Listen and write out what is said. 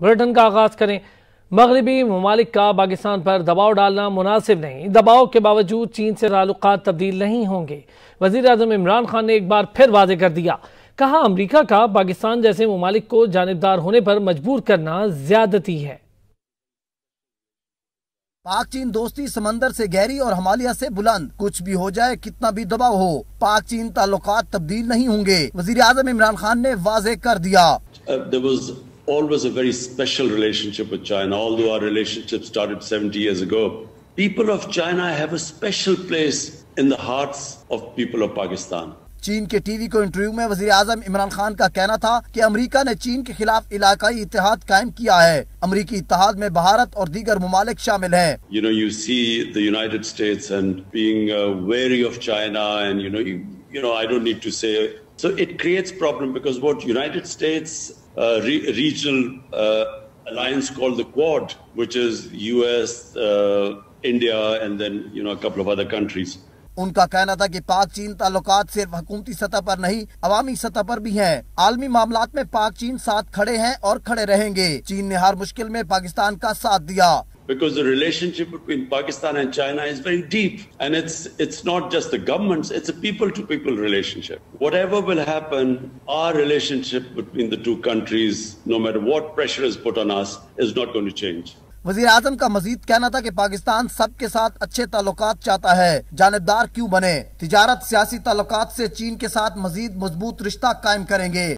Bulletin का आगाज करें मगरबी ममालिक का पाकिस्तान पर दबाव डालना मुनासिब नहीं दबाव के बावजूद चीन से ताल्लुक तब्दील नहीं होंगे वजीर अजम इमरान खान ने एक बार फिर वाजे कर दिया कहा अमरीका का पाकिस्तान जैसे ममालिक को जानबदार होने पर मजबूर करना ज्यादती है पाक चीन दोस्ती समंदर से गहरी और हमालिया से बुलंद कुछ भी हो जाए कितना भी दबाव हो पाक चीन ताल्लुक तब्दील नहीं होंगे वजीर आजम इमरान खान ने वाजे कर दिया uh, always a very special relationship with China, although our relationship started 70 years ago. People of China have a special place in the hearts of people of Pakistan. چین کے ٹی وی کو انٹرویو میں وزیر اعظم عمران خان کا کہنا تھا کہ امریکہ نے چین کے خلاف علاقائی اتحاد قائم کیا ہے you know, you see the United States and being uh, wary of China and you know, you, know, I don't need to say So it creates problem because what United States re- regional uh, alliance called the Quad, which is U.S., uh, India, and then you know a couple of other countries. उनका कहना था कि पाक चीन ताल्लुकात सिर्फ हकूमती सतह पर नहीं अवामी सतह पर भी हैं। आलमी मामला में पाक चीन साथ खड़े हैं और खड़े रहेंगे चीन ने हर मुश्किल में पाकिस्तान का साथ दिया because the relationship between Pakistan and China is very deep. And it's, it's not just the governments, it's a people to people relationship. Whatever will happen, our relationship between the two countries, no matter what pressure is put on us, is not going to change. वजीर आजम का मजीद कहना था कि पाकिस्तान सबके साथ अच्छे ताल्लुक चाहता है जानबदार क्यों बने तजारत सियासी ताल्लुक से चीन के साथ मजीद मजबूत रिश्ता कायम करेंगे